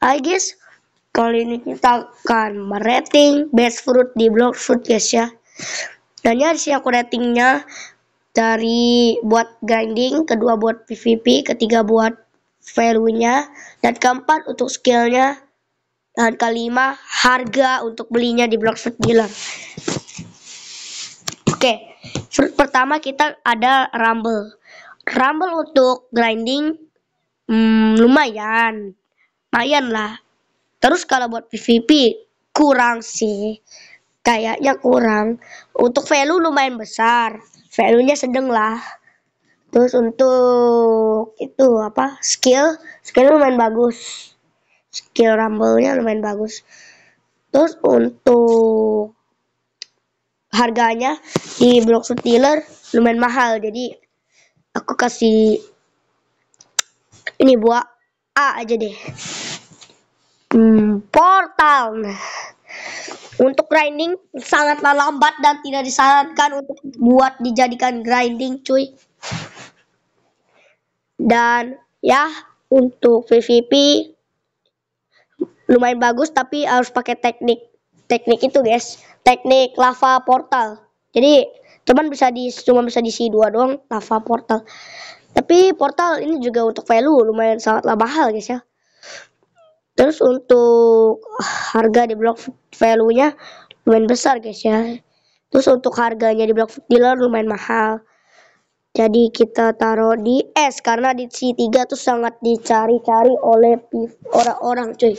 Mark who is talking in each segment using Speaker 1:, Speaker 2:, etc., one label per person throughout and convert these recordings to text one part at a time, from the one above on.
Speaker 1: Hai guys, kali ini kita akan merating best fruit di blog fruit guys ya. Dan ya sini aku ratingnya dari buat grinding, kedua buat PvP, ketiga buat value-nya, dan keempat untuk skillnya, dan kelima harga untuk belinya di blog fruit dealer. Oke, fruit pertama kita ada rumble. Rumble untuk grinding hmm, lumayan lumayan lah terus kalau buat PVP kurang sih kayaknya kurang untuk value lumayan besar value nya sedang lah terus untuk itu apa skill skill lumayan bagus skill rumble nya lumayan bagus terus untuk harganya di Block Stealer lumayan mahal jadi aku kasih ini buat A aja deh portal. Untuk grinding sangatlah lambat dan tidak disarankan untuk buat dijadikan grinding, cuy. Dan ya, untuk PVP lumayan bagus tapi harus pakai teknik. Teknik itu, guys. Teknik lava portal. Jadi, cuman bisa di cuma bisa di si dua doang lava portal. Tapi portal ini juga untuk value lumayan sangatlah mahal, guys ya terus untuk harga di blok value-nya lumayan besar guys ya terus untuk harganya di blok dealer lumayan mahal jadi kita taruh di S karena di C3 tuh sangat dicari-cari oleh orang-orang cuy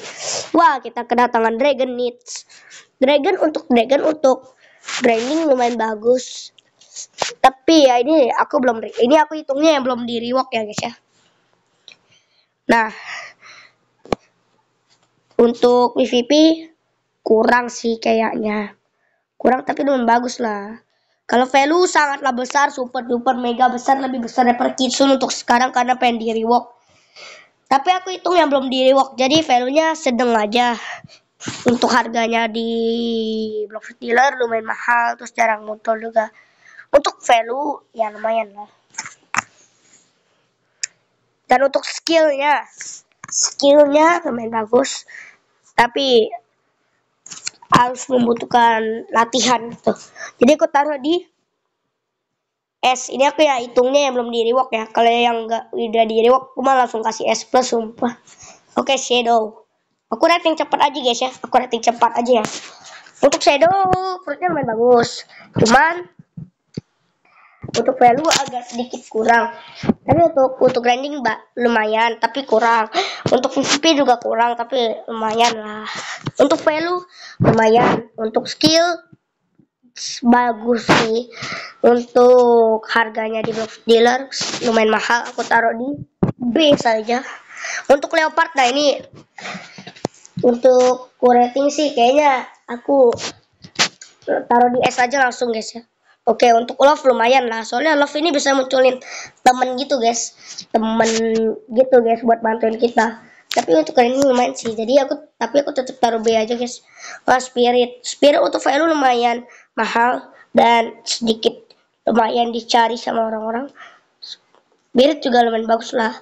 Speaker 1: wah kita kedatangan Dragon Needs Dragon untuk Dragon untuk grinding lumayan bagus tapi ya ini aku belum ini aku hitungnya yang belum di rework ya guys ya nah untuk PvP kurang sih kayaknya. Kurang tapi lumayan bagus lah. Kalau value sangatlah besar, super duper mega besar, lebih besar daripada Kitsun untuk sekarang karena pengen di rework. Tapi aku hitung yang belum di rework, jadi value-nya sedang aja. Untuk harganya di Block Dealer lumayan mahal, terus jarang muncul juga. Untuk value ya lumayan lah. Dan untuk skillnya, skillnya lumayan bagus tapi harus membutuhkan latihan gitu. Jadi aku taruh di S. Ini aku ya hitungnya yang belum di rewok ya. Kalau yang enggak udah di rewok, aku mah langsung kasih S plus sumpah. Oke, okay, shadow. Aku rating cepat aja guys ya. Aku rating cepat aja ya. Untuk shadow perutnya lumayan bagus. Cuman untuk value agak sedikit kurang tapi untuk untuk grinding mbak lumayan tapi kurang untuk PvP juga kurang tapi lumayan lah untuk value lumayan untuk skill bagus sih untuk harganya di box dealer lumayan mahal aku taruh di B saja untuk leopard nah ini untuk rating sih kayaknya aku taruh di S aja langsung guys ya Oke untuk love lumayan lah soalnya love ini bisa munculin temen gitu guys temen gitu guys buat bantuin kita tapi untuk kali ini lumayan sih jadi aku tapi aku tetap taruh B aja guys Wah, spirit spirit untuk value lumayan mahal dan sedikit lumayan dicari sama orang-orang spirit juga lumayan bagus lah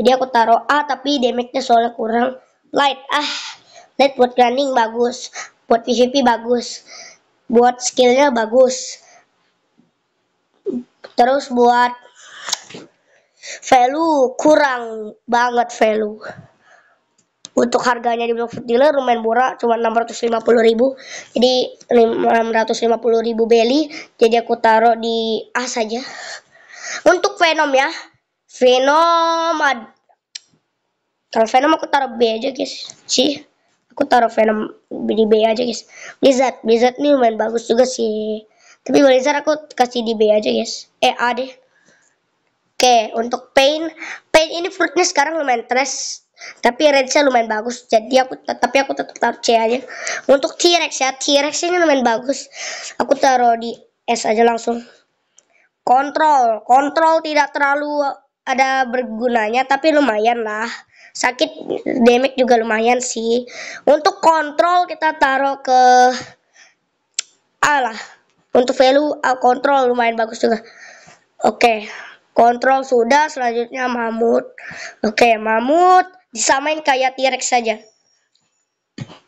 Speaker 1: jadi aku taruh A tapi damage-nya soalnya kurang light ah light buat grinding bagus buat PvP bagus buat skillnya bagus terus buat value kurang banget value untuk harganya di Blackfoot dealer lumayan murah cuma 650.000 jadi 650.000 beli jadi aku taruh di A saja untuk Venom ya Venom kalau Venom aku taruh B aja guys sih aku taruh Venom di B aja guys Blizzard Blizzard ini lumayan bagus juga sih tapi Blazer aku kasih di B aja guys. Eh A deh. Oke, untuk Pain. Pain ini fruitnya sekarang lumayan trash. Tapi range-nya lumayan bagus. Jadi aku tapi aku tetap taruh C aja. Untuk T-Rex ya, T-Rex ini lumayan bagus. Aku taruh di S aja langsung. Kontrol, kontrol tidak terlalu ada bergunanya tapi lumayan lah sakit damage juga lumayan sih untuk kontrol kita taruh ke alah untuk value uh, kontrol lumayan bagus juga. Oke, okay. kontrol sudah, selanjutnya mamut. Oke, okay, mamut disamain kayak T-Rex saja.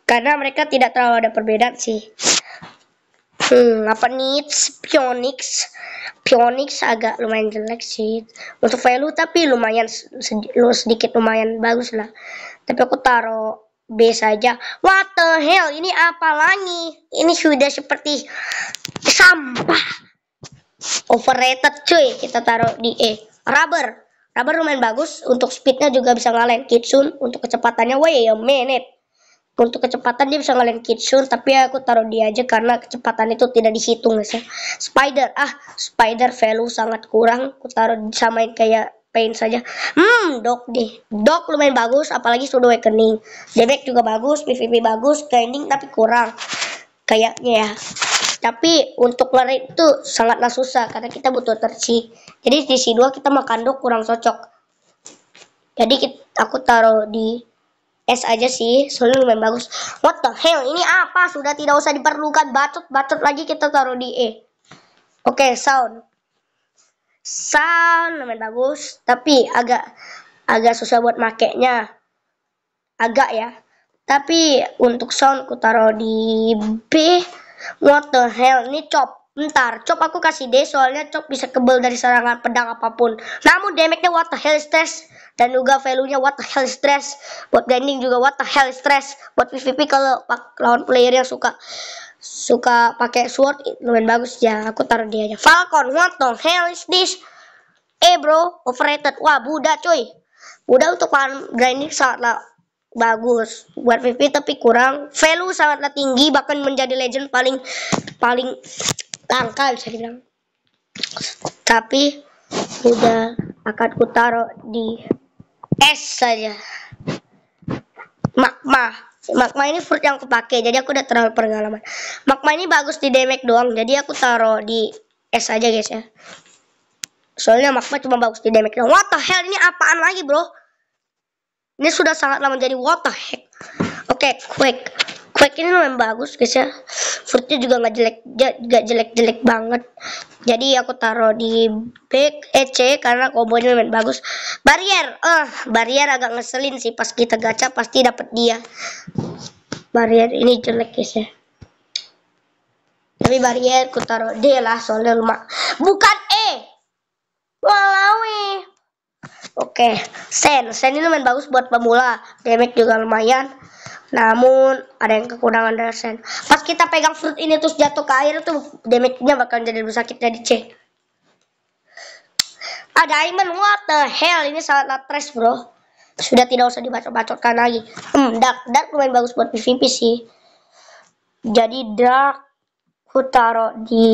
Speaker 1: Karena mereka tidak terlalu ada perbedaan sih. Hmm, apa nih? Pionix. Pionix agak lumayan jelek sih. Untuk value tapi lumayan sedi sedikit lumayan bagus lah. Tapi aku taruh B saja. What the hell? Ini apa lagi? Ini sudah seperti sampah. Overrated cuy. Kita taruh di E. Rubber. Rubber lumayan bagus. Untuk speednya juga bisa ngalahin Kitsune. Untuk kecepatannya, wait a ya, minute. Untuk kecepatan dia bisa ngalahin Kitsune. Tapi aku taruh dia aja karena kecepatan itu tidak dihitung ya. Spider. Ah, Spider value sangat kurang. Aku taruh samain kayak pain saja. Hmm, dog deh. dog lumayan bagus, apalagi sudah awakening. Damage juga bagus, PvP bagus, grinding tapi kurang. Kayaknya ya. Tapi untuk lari itu sangatlah susah karena kita butuh terci. Jadi di sini dua kita makan dok kurang cocok. Jadi kita, aku taruh di S aja sih, soalnya lumayan bagus. What the hell? Ini apa? Sudah tidak usah diperlukan bacot-bacot lagi kita taruh di E. Oke, okay, sound sound lumayan bagus tapi agak agak susah buat makainya agak ya tapi untuk sound ku taruh di B what the hell ini chop Bentar, Cop aku kasih deh soalnya Cop bisa kebel dari serangan pedang apapun. Namun damage-nya what the hell stress dan juga value-nya what the hell stress. Buat grinding juga what the hell stress. Buat PvP kalau lawan player yang suka suka pakai sword lumayan bagus ya. Aku taruh dia aja. Falcon, what the hell is this? Eh bro, overrated. Wah, Buddha coy. Buddha untuk lawan grinding sangatlah bagus buat PvP tapi kurang value sangatlah tinggi bahkan menjadi legend paling paling langka bisa dibilang tapi udah akan taruh di es saja magma magma ini fruit yang aku pakai jadi aku udah terlalu pengalaman magma ini bagus di damage doang jadi aku taruh di es aja guys ya soalnya magma cuma bagus di damage doang what the hell ini apaan lagi bro ini sudah sangat lama jadi what the heck oke okay, quick Quake ini lumayan bagus guys ya Foodnya juga nggak jelek nggak jelek-jelek banget Jadi aku taruh di back EC eh, Karena kombonya lumayan bagus Barrier oh, Barrier agak ngeselin sih Pas kita gacha pasti dapet dia Barrier ini jelek guys ya Tapi barrier aku taruh D lah Soalnya lumayan Bukan E Walaui e! Oke, okay. Sen. Sen ini lumayan bagus buat pemula. Damage juga lumayan. Namun ada yang kekurangan resen. Pas kita pegang fruit ini terus jatuh ke air tuh damage-nya bakal jadi lebih sakit jadi C. Ada diamond, what the hell? Ini sangat latres bro. Sudah tidak usah dibacot-bacotkan lagi. Hmm, dark, dark lumayan bagus buat PvP sih. Jadi dark ku taruh di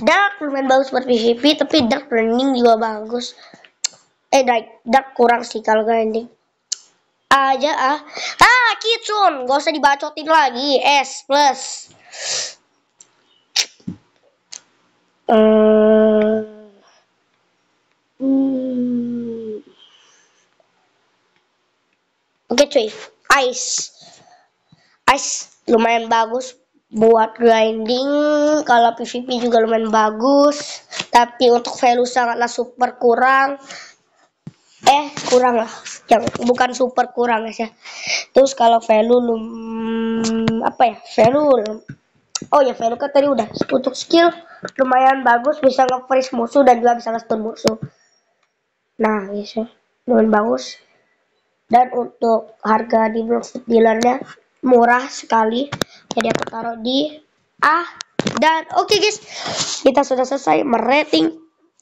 Speaker 1: dark lumayan bagus buat PvP tapi dark running juga bagus eh dark, dark kurang sih kalau grinding aja ah ah kitsun gak usah dibacotin lagi S plus uh, oke okay, cuy ice ice lumayan bagus buat grinding kalau PvP juga lumayan bagus tapi untuk value sangatlah super kurang eh kurang lah yang bukan super kurang guys ya terus kalau value lum apa ya value oh ya value kan tadi udah untuk skill lumayan bagus bisa nge-freeze musuh dan juga bisa nge-stun musuh nah guys ya lumayan bagus dan untuk harga di Blockfoot dealernya murah sekali jadi aku taruh di A dan oke okay guys kita sudah selesai merating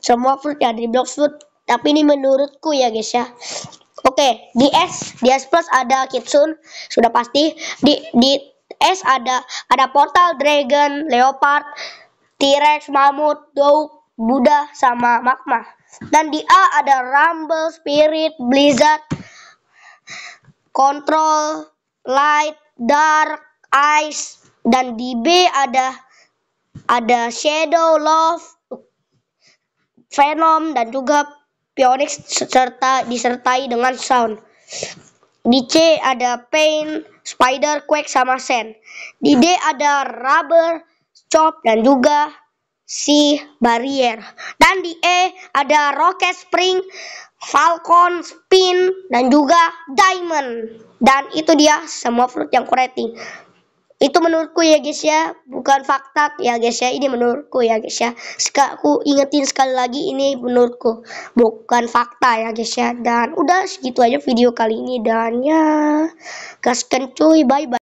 Speaker 1: semua food yang di di food tapi ini menurutku ya guys ya oke di S di S plus ada Kitsun sudah pasti di di S ada ada portal dragon leopard T-Rex mamut Doug Buddha sama magma dan di A ada rumble spirit blizzard control light dark ice dan di B ada ada shadow love Venom dan juga Pionix serta disertai dengan sound. Di C ada Pain, spider, quake, sama sand. Di D ada rubber, chop, dan juga si barrier. Dan di E ada rocket spring, falcon, spin, dan juga diamond. Dan itu dia semua fruit yang kurating itu menurutku ya guys ya bukan fakta ya guys ya ini menurutku ya guys ya Sek aku ingetin sekali lagi ini menurutku bukan fakta ya guys ya dan udah segitu aja video kali ini dan ya gaskan cuy bye bye